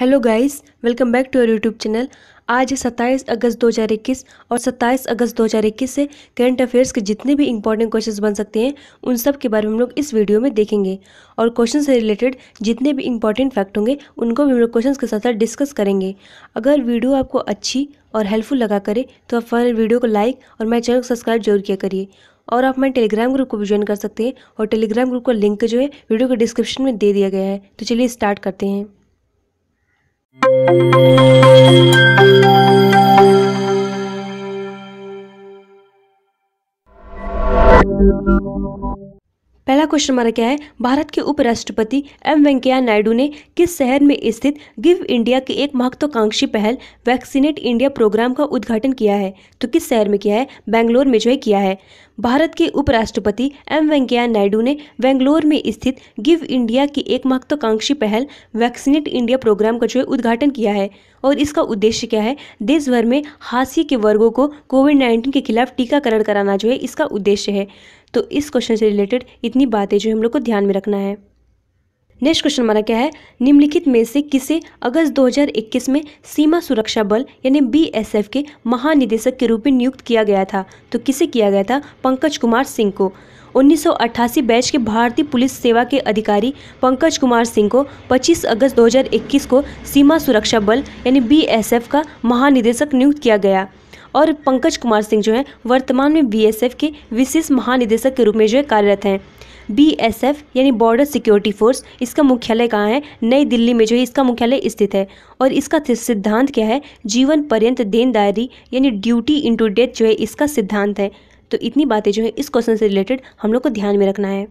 Hello guys welcome back to our YouTube channel आज 27 अगस्त 2021 और 27 अगस्त 2021 से करंट अफेयर्स के जितने भी इंपॉर्टेंट क्वेश्चंस बन सकते हैं उन सब के बारे में हम लोग इस वीडियो में देखेंगे और क्वेश्चन से रिलेटेड जितने भी इंपॉर्टेंट फैक्ट होंगे उनको भी हम लोग क्वेश्चन के साथ साथ डिस्कस करेंगे अगर वीडियो आपको अच्छी और हेल्पफुल लगा करे तो आप फिर वीडियो को लाइक और मेरे चैनल को सब्सक्राइब जरूर किया करिए और आप मैं टेलीग्राम ग्रुप को भी ज्वाइन कर सकते हैं और टेलीग्राम ग्रुप का लिंक जो है वीडियो के डिस्क्रिप्शन में दे दिया गया है तो चलिए स्टार्ट करते हैं Thank you. पहला क्वेश्चन हमारा क्या है भारत के उपराष्ट्रपति एम वेंकैया नायडू ने किस शहर में स्थित गिव इंडिया की एक महत्वाकांक्षी पहल वैक्सीनेट इंडिया प्रोग्राम का उद्घाटन किया है तो किस शहर में किया है बेंगलोर में जो है किया है भारत के उपराष्ट्रपति एम वेंकैया नायडू ने बेंगलोर में स्थित गिव इंडिया की एक महत्वाकांक्षी पहल वैक्सीनेट इंडिया प्रोग्राम का जो है उद्घाटन किया है और इसका उद्देश्य क्या है देश भर में हाशिए के वर्गों को कोविड नाइन्टीन के खिलाफ टीकाकरण कराना जो है इसका उद्देश्य है तो इस क्वेश्चन से रिलेटेड इतनी बातें जो हम लोग को ध्यान में रखना है नेक्स्ट क्वेश्चन हमारा क्या है निम्नलिखित में से किसे अगस्त 2021 में सीमा सुरक्षा बल यानी बीएसएफ के महानिदेशक के रूप में नियुक्त किया गया था तो किसे किया गया था पंकज कुमार सिंह को 1988 बैच के भारतीय पुलिस सेवा के अधिकारी पंकज कुमार सिंह को 25 अगस्त 2021 को सीमा सुरक्षा बल यानी बीएसएफ का महानिदेशक नियुक्त किया गया और पंकज कुमार सिंह जो हैं वर्तमान में बीएसएफ के विशेष महानिदेशक के रूप में जो है कार्यरत हैं बीएसएफ यानी बॉर्डर सिक्योरिटी फोर्स इसका मुख्यालय कहाँ है नई दिल्ली में जो है इसका मुख्यालय स्थित है और इसका सिद्धांत क्या है जीवन पर्यंत देनदारी यानी ड्यूटी इंटू डेथ जो है इसका सिद्धांत है तो इतनी बातें जो है इस क्वेश्चन से रिलेटेड हम लोग को ध्यान में रखना है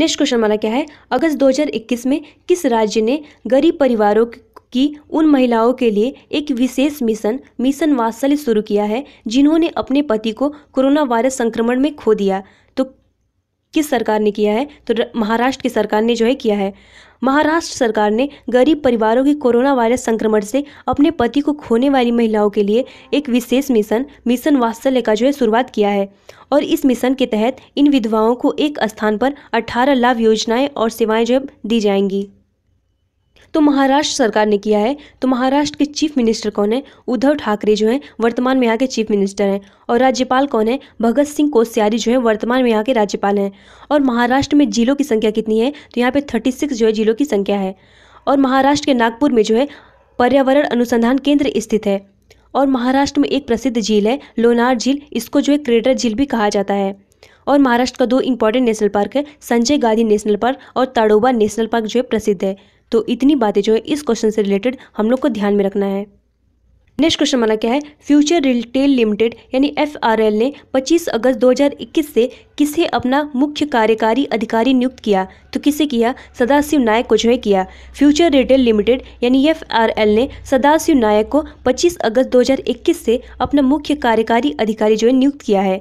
नेक्स्ट क्वेश्चन हमारा क्या है अगस्त 2021 में किस राज्य ने गरीब परिवारों कि उन महिलाओं के लिए एक विशेष मिशन मिशन वात्सल्य शुरू किया है जिन्होंने अपने पति को कोरोना वायरस संक्रमण में खो दिया तो किस सरकार ने किया है तो महाराष्ट्र की सरकार ने जो है किया है महाराष्ट्र सरकार ने गरीब परिवारों की कोरोना वायरस संक्रमण से अपने पति को खोने वाली महिलाओं के लिए एक विशेष मिशन मिशन वात्सल्य का जो है शुरुआत किया है और इस मिशन के तहत इन विधवाओं को एक स्थान पर 18 लाभ योजनाएं और सेवाएं जो दी जाएंगी तो महाराष्ट्र सरकार ने किया है तो महाराष्ट्र के चीफ मिनिस्टर कौन है उद्धव ठाकरे जो है वर्तमान में यहाँ के चीफ मिनिस्टर हैं और राज्यपाल कौन है भगत सिंह कोश्यारी जो है वर्तमान में यहाँ के राज्यपाल हैं और महाराष्ट्र में जिलों की संख्या कितनी है तो यहाँ पे थर्टी सिक्स जो है जिलों की संख्या है और महाराष्ट्र के नागपुर में जो है पर्यावरण अनुसंधान केंद्र स्थित है और महाराष्ट्र में एक प्रसिद्ध झील है लोनार झील इसको जो है क्रेटर झील भी कहा जाता है और महाराष्ट्र का दो इंपॉर्टेंट नेशनल पार्क है संजय गांधी नेशनल पार्क और ताड़ोबा नेशनल पार्क जो है प्रसिद्ध है तो इतनी बातें जो है इस क्वेश्चन से रिलेटेड हम लोग को ध्यान में रखना है नेक्स्ट क्वेश्चन माना क्या है फ्यूचर रिटेल लिमिटेड यानी एफ ने 25 अगस्त 2021 से किसे अपना मुख्य कार्यकारी अधिकारी नियुक्त किया तो किसे किया सदाशिव नायक को जो है किया फ्यूचर रिटेल लिमिटेड यानी एफ ने सदाशिव नायक को 25 अगस्त 2021 से अपना मुख्य कार्यकारी अधिकारी जो है नियुक्त किया है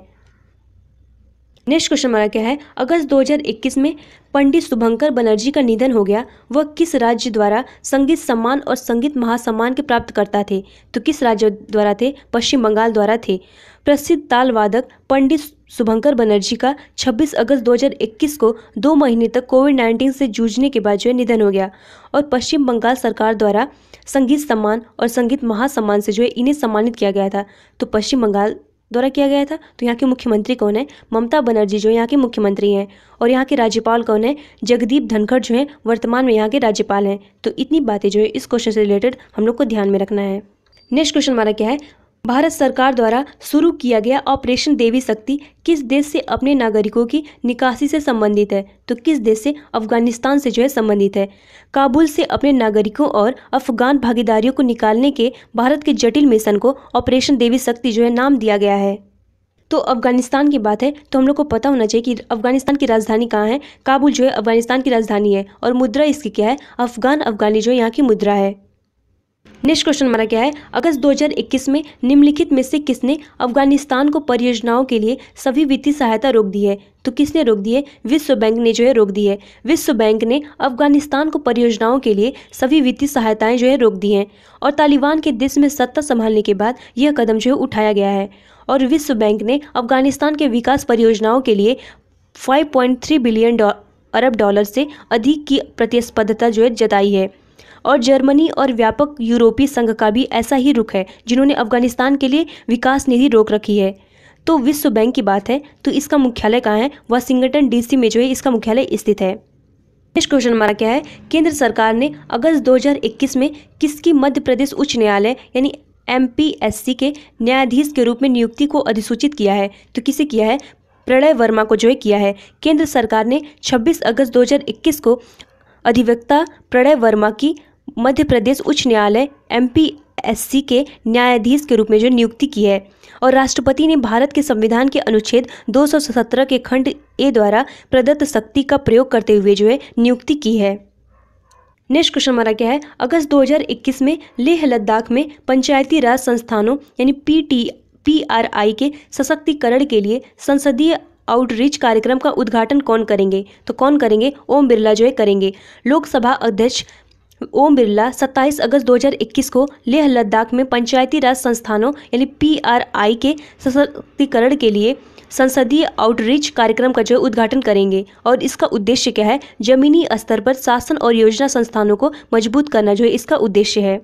नेक्स्ट क्वेश्चन हमारा क्या है अगस्त 2021 में पंडित शुभंकर बनर्जी का निधन हो गया वह किस राज्य द्वारा संगीत सम्मान और संगीत महासम्मान के प्राप्त करता थे तो किस राज्य द्वारा थे पश्चिम बंगाल द्वारा थे प्रसिद्ध तालवादक पंडित शुभंकर बनर्जी का 26 अगस्त 2021 को दो महीने तक कोविड 19 से जूझने के बाद जो है निधन हो गया और पश्चिम बंगाल सरकार द्वारा संगीत सम्मान और संगीत महासम्मान से जो है इन्हें सम्मानित किया गया था तो पश्चिम बंगाल द्वारा किया गया था तो यहाँ के मुख्यमंत्री कौन है ममता बनर्जी जो यहाँ के मुख्यमंत्री हैं और यहाँ के राज्यपाल कौन है जगदीप धनखड़ जो है वर्तमान में यहाँ के राज्यपाल हैं तो इतनी बातें जो है इस क्वेश्चन से रिलेटेड हम लोग को ध्यान में रखना है नेक्स्ट क्वेश्चन हमारा क्या है भारत सरकार द्वारा शुरू किया गया ऑपरेशन देवी शक्ति किस देश से अपने नागरिकों की निकासी से संबंधित है तो किस देश से अफगानिस्तान से जो है संबंधित है काबुल से अपने नागरिकों और अफगान भागीदारियों को निकालने के भारत के जटिल मिशन को ऑपरेशन देवी शक्ति जो है नाम दिया गया है तो अफगानिस्तान की बात है तो हम लोग को पता होना चाहिए कि अफगानिस्तान की राजधानी कहाँ है काबुल जो है अफगानिस्तान की राजधानी है और मुद्रा इसकी क्या है अफगान अफगानी जो यहाँ की मुद्रा है नेक्स्ट क्वेश्चन हमारा क्या है अगस्त 2021 में निम्नलिखित में से किसने अफगानिस्तान को परियोजनाओं के लिए सभी वित्तीय सहायता रोक दी है तो किसने रोक दी है विश्व बैंक ने जो है रोक दी है विश्व बैंक ने अफगानिस्तान को परियोजनाओं के लिए सभी वित्तीय सहायताएं जो है रोक दी हैं और तालिबान के देश में सत्ता संभालने के बाद यह कदम जो है उठाया गया है और विश्व बैंक ने अफगानिस्तान के विकास परियोजनाओं के लिए फाइव बिलियन अरब डॉलर से अधिक की प्रतिस्पर्धता जो है जताई है और जर्मनी और व्यापक यूरोपीय संघ का भी ऐसा ही रुख है जिन्होंने अफगानिस्तान के लिए विकास निधि रोक रखी है तो विश्व बैंक की बात है तो इसका मुख्यालय कहाँ है वाशिंगटन डीसी में जो है इसका मुख्यालय स्थित है नेक्स्ट क्वेश्चन हमारा क्या है केंद्र सरकार ने अगस्त 2021 में किसकी मध्य प्रदेश उच्च न्यायालय यानी एम के न्यायाधीश के रूप में नियुक्ति को अधिसूचित किया है तो किसे किया है प्रणय वर्मा को जो है किया है केंद्र सरकार ने 26 अगस्त 2021 को अधिवक्ता प्रणय वर्मा की मध्य प्रदेश उच्च न्यायालय एम एससी के न्यायाधीश के रूप में जो नियुक्ति की है और राष्ट्रपति ने भारत के संविधान के अनुच्छेद 217 के खंड ए द्वारा प्रदत्त शक्ति का प्रयोग करते हुए जो है नियुक्ति की है नेक्स्ट क्वेश्चन हमारा क्या है अगस्त 2021 में लेह लद्दाख में पंचायती राज संस्थानों यानी P T P R I के सशक्तिकरण के लिए संसदीय आउटरीच कार्यक्रम का उद्घाटन कौन करेंगे तो कौन करेंगे ओम बिरला जो है करेंगे लोकसभा अध्यक्ष ओम बिरला 27 अगस्त 2021 को लेह लद्दाख में पंचायती राज संस्थानों यानी पीआरआई के सशक्तिकरण के लिए संसदीय आउटरीच कार्यक्रम का जो उद्घाटन करेंगे और इसका उद्देश्य क्या है जमीनी स्तर पर शासन और योजना संस्थानों को मजबूत करना जो है इसका उद्देश्य है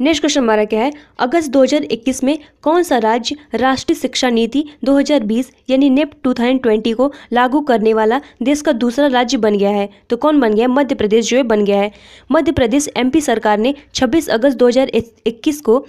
नेक्स्ट क्वेश्चन हमारा क्या है अगस्त 2021 में कौन सा राज्य राष्ट्रीय शिक्षा नीति 2020 यानी नेप 2020 को लागू करने वाला देश का दूसरा राज्य बन गया है तो कौन बन गया मध्य प्रदेश जो है बन गया है मध्य प्रदेश एमपी सरकार ने 26 अगस्त 2021 को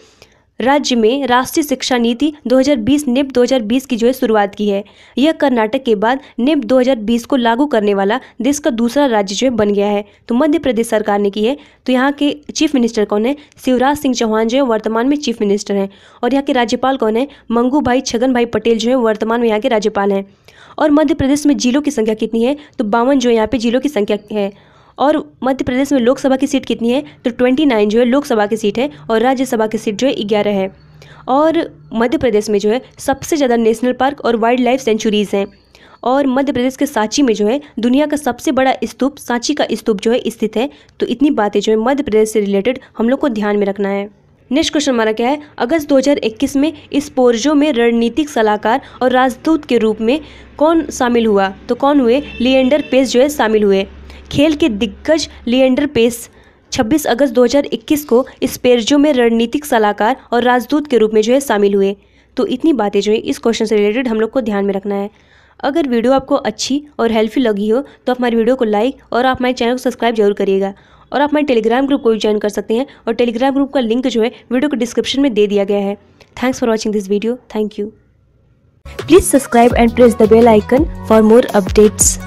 राज्य में राष्ट्रीय शिक्षा नीति 2020 निप 2020 की जो है शुरुआत की है यह कर्नाटक के बाद निप 2020 को लागू करने वाला देश का दूसरा राज्य जो है बन गया है तो मध्य प्रदेश सरकार ने की है तो यहाँ के चीफ मिनिस्टर कौन है शिवराज सिंह चौहान जो है वर्तमान में चीफ मिनिस्टर हैं और यहाँ के राज्यपाल कौन है मंगू भाई छगन भाई पटेल जो है वर्तमान में यहाँ के राज्यपाल हैं और मध्य प्रदेश में जिलों की संख्या कितनी है तो बावन जो यहाँ पे जिलों की संख्या है और मध्य प्रदेश में लोकसभा की सीट कितनी है तो ट्वेंटी नाइन जो है लोकसभा की सीट है और राज्यसभा की सीट जो है ग्यारह है और मध्य प्रदेश में जो है सबसे ज़्यादा नेशनल पार्क और वाइल्ड लाइफ सेंचुरीज़ हैं और मध्य प्रदेश के सांची में जो है दुनिया का सबसे बड़ा स्तूप सांची का स्तूप जो है स्थित है तो इतनी बातें जो है मध्य प्रदेश से रिलेटेड हम लोग को ध्यान में रखना है नेक्स्ट क्वेश्चन हमारा क्या है अगस्त 2021 में इस पोर्जो में रणनीतिक सलाहकार और राजदूत के रूप में कौन शामिल हुआ तो कौन हुए लिएंडर पेस जो है शामिल हुए खेल के दिग्गज लिएंडर पेस 26 अगस्त 2021 को इस पेरजो में रणनीतिक सलाहकार और राजदूत के रूप में जो है शामिल हुए तो इतनी बातें जो है इस क्वेश्चन से रिलेटेड हम लोग को ध्यान में रखना है अगर वीडियो आपको अच्छी और हेल्पफुल लगी हो तो आप हमारी वीडियो को लाइक और आप हमारे चैनल को सब्सक्राइब जरूर करिएगा और आप हमारे टेलीग्राम ग्रुप को भी ज्वाइन कर सकते हैं और टेलीग्राम ग्रुप का लिंक जो है वीडियो को डिस्क्रिप्शन में दे दिया गया है thanks for watching this video thank you please subscribe and press the bell icon for more updates